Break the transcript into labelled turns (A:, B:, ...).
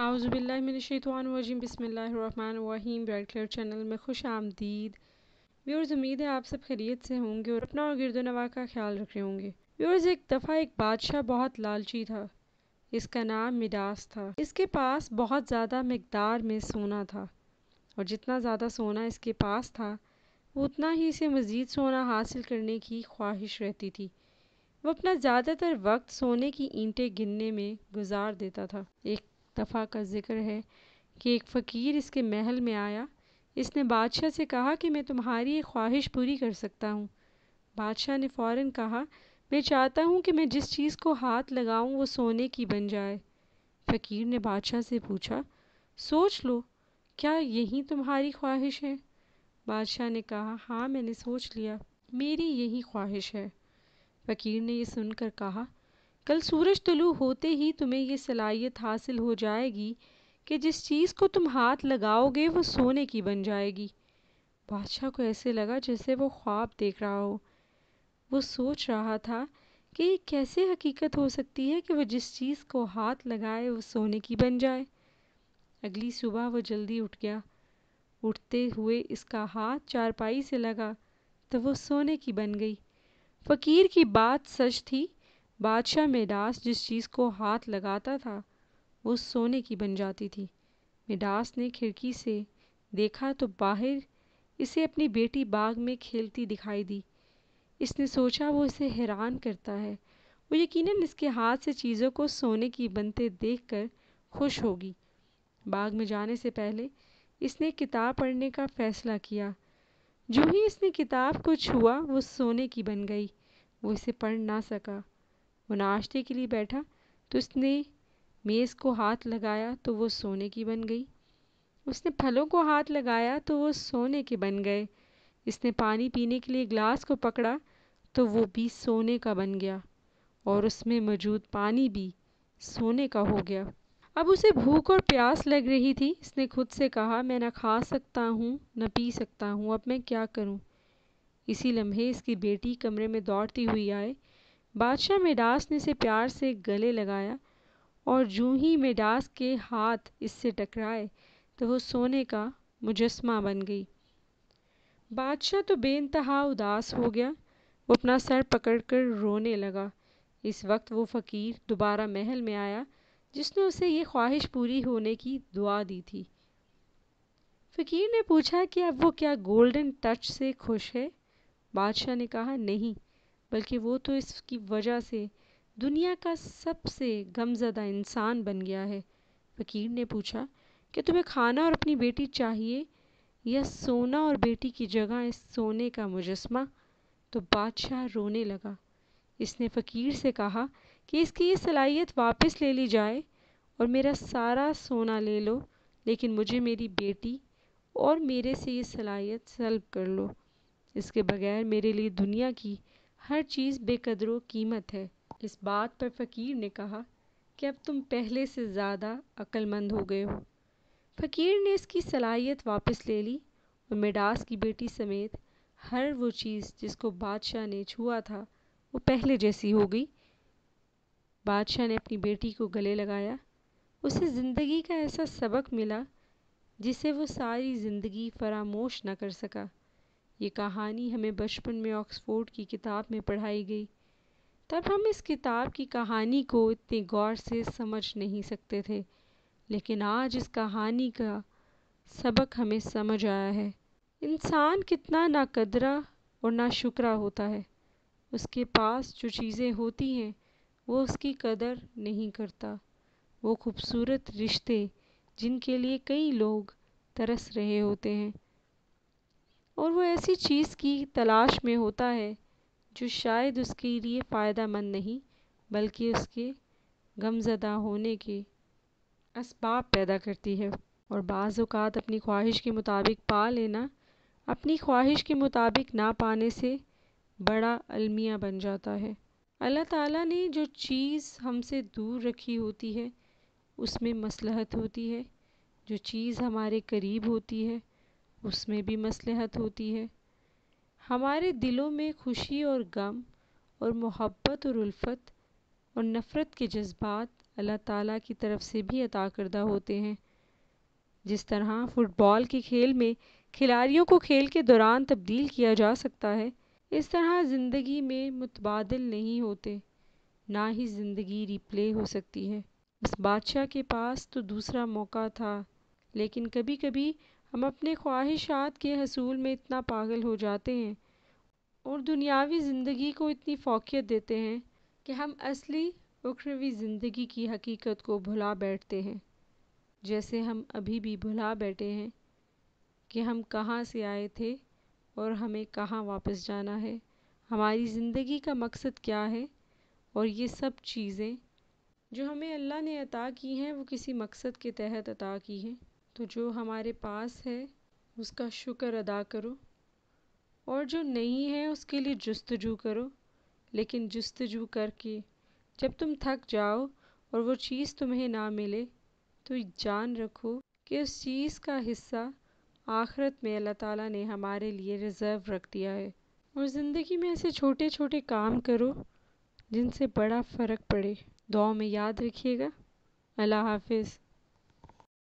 A: आउज़बिल्लिमिनशानवजीम बसमीम bright clear channel में खुश आमदीद व्यूर्स उम्मीद है आप सब ख़रीद से होंगे और अपना और गिरदोनवा नवा का ख्याल रख रहे होंगे व्यूर्स एक दफ़ा एक बादशाह बहुत लालची था इसका नाम मिडास था इसके पास बहुत ज़्यादा मकदार में सोना था और जितना ज़्यादा सोना इसके पास था उतना ही इसे मज़ीद सोना हासिल करने की ख्वाहिश रहती थी वो अपना ज़्यादातर वक्त सोने की ईंटें गिनने में गुजार देता था एक दफ़ा का ज़िक्र है कि एक फ़कीर इसके महल में आया इसने बादशाह से कहा कि मैं तुम्हारी एक ख्वाहिश पूरी कर सकता हूँ बादशाह ने फ़ौर कहा मैं चाहता हूँ कि मैं जिस चीज़ को हाथ लगाऊँ वो सोने की बन जाए फ़कीर ने बादशाह से पूछा सोच लो क्या यही तुम्हारी ख्वाहिश है बादशाह ने कहा हाँ मैंने सोच लिया मेरी यही ख्वाहिश है फ़कीर ने यह सुनकर कहा कल सूरज तुलू तो होते ही तुम्हें ये सलाहियत हासिल हो जाएगी कि जिस चीज़ को तुम हाथ लगाओगे वो सोने की बन जाएगी बादशाह को ऐसे लगा जैसे वो ख्वाब देख रहा हो वो सोच रहा था कि ये कैसे हकीकत हो सकती है कि वह जिस चीज़ को हाथ लगाए वो सोने की बन जाए अगली सुबह वो जल्दी उठ गया उठते हुए इसका हाथ चारपाई से लगा तो वो सोने की बन गई फ़कीर की बात सच थी बादशाह मेडास जिस चीज़ को हाथ लगाता था वो सोने की बन जाती थी मेडास ने खिड़की से देखा तो बाहर इसे अपनी बेटी बाग में खेलती दिखाई दी इसने सोचा वो इसे हैरान करता है वो यकीनन इसके हाथ से चीज़ों को सोने की बनते देखकर खुश होगी बाग में जाने से पहले इसने किताब पढ़ने का फ़ैसला किया जो ही इसने किताब को छुआ वो सोने की बन गई वो इसे पढ़ ना सका वो नाश्ते के लिए बैठा तो उसने मेज़ को हाथ लगाया तो वो सोने की बन गई उसने फलों को हाथ लगाया तो वो सोने के बन गए इसने पानी पीने के लिए ग्लास को पकड़ा तो वो भी सोने का बन गया और उसमें मौजूद पानी भी सोने का हो गया अब उसे भूख और प्यास लग रही थी इसने खुद से कहा मैं ना खा सकता हूँ न पी सकता हूँ अब मैं क्या करूँ इसी लम्हे इसकी बेटी कमरे में दौड़ती हुई आए बादशाह मेडास ने इसे प्यार से गले लगाया और जूं ही मेडास के हाथ इससे टकराए तो वह सोने का मुजस्मा बन गई बादशाह तो बेनतहा उदास हो गया वो अपना सर पकड़कर रोने लगा इस वक्त वो फ़कीर दोबारा महल में आया जिसने उसे ये ख्वाहिश पूरी होने की दुआ दी थी फ़कीर ने पूछा कि अब वो क्या गोल्डन टच से खुश है बादशाह ने कहा नहीं बल्कि वो तो इसकी वजह से दुनिया का सबसे गमज़दा इंसान बन गया है फ़कीर ने पूछा कि तुम्हें खाना और अपनी बेटी चाहिए या सोना और बेटी की जगह इस सोने का मुजस्मा तो बादशाह रोने लगा इसने फ़कीर से कहा कि इसकी ये सलाहियत वापस ले ली जाए और मेरा सारा सोना ले लो लेकिन मुझे मेरी बेटी और मेरे से ये सलाहियत सल्ब कर लो इसके बगैर मेरे लिए दुनिया की हर चीज़ बेकदर कीमत है इस बात पर फ़कीर ने कहा कि अब तुम पहले से ज़्यादा अक्लमंद हो गए हो फ़कीर ने इसकी सलाहियत वापस ले ली और मिडास की बेटी समेत हर वो चीज़ जिसको बादशाह ने छुआ था वो पहले जैसी हो गई बादशाह ने अपनी बेटी को गले लगाया उसे ज़िंदगी का ऐसा सबक मिला जिसे वो सारी ज़िंदगी फरामोश न कर सका ये कहानी हमें बचपन में ऑक्सफोर्ड की किताब में पढ़ाई गई तब हम इस किताब की कहानी को इतने गौर से समझ नहीं सकते थे लेकिन आज इस कहानी का सबक हमें समझ आया है इंसान कितना ना कदरा और ना शुक्रा होता है उसके पास जो चीज़ें होती हैं वो उसकी कदर नहीं करता वो खूबसूरत रिश्ते जिनके लिए कई लोग तरस रहे होते हैं और वो ऐसी चीज़ की तलाश में होता है जो शायद उसके लिए फ़ायदा मंद नहीं बल्कि उसके गमज़दा होने के इसबाब पैदा करती है और बाज़ात अपनी ख्वाहिश के मुताबिक पा लेना अपनी ख्वाहिश के मुताबिक ना पाने से बड़ा अलमिया बन जाता है अल्लाह ताला ने जो चीज़ हमसे दूर रखी होती है उसमें मसलहत होती है जो चीज़ हमारे करीब होती है उसमें भी मसलहत होती है हमारे दिलों में खुशी और गम और मोहब्बत और उल्फ़त और नफ़रत के जज्बात अल्लाह ताला की तरफ से भी अता करदा होते हैं जिस तरह फ़ुटबॉल के खेल में खिलाड़ियों को खेल के दौरान तब्दील किया जा सकता है इस तरह ज़िंदगी में मुतबादल नहीं होते ना ही ज़िंदगी रिप्ले हो सकती है उस बादशाह के पास तो दूसरा मौका था लेकिन कभी कभी हम अपने ख्वाहिशात के हसूल में इतना पागल हो जाते हैं और दुनियावी ज़िंदगी को इतनी फ़ोकियत देते हैं कि हम असली उखरवी ज़िंदगी की हकीकत को भुला बैठते हैं जैसे हम अभी भी भुला बैठे हैं कि हम कहाँ से आए थे और हमें कहाँ वापस जाना है हमारी ज़िंदगी का मकसद क्या है और ये सब चीज़ें जो हमें अल्लाह ने अता की हैं वो किसी मकसद के तहत अता की हैं तो जो हमारे पास है उसका शुक्र अदा करो और जो नहीं है उसके लिए जस्तजू करो लेकिन जस्तजू करके जब तुम थक जाओ और वो चीज़ तुम्हें ना मिले तो जान रखो कि उस चीज़ का हिस्सा आखरत में अल्लाह ताला ने हमारे लिए रिज़र्व रख दिया है और ज़िंदगी में ऐसे छोटे छोटे काम करो जिनसे बड़ा फ़र्क पड़े दुआ में याद रखिएगा अल्लाह हाफिज़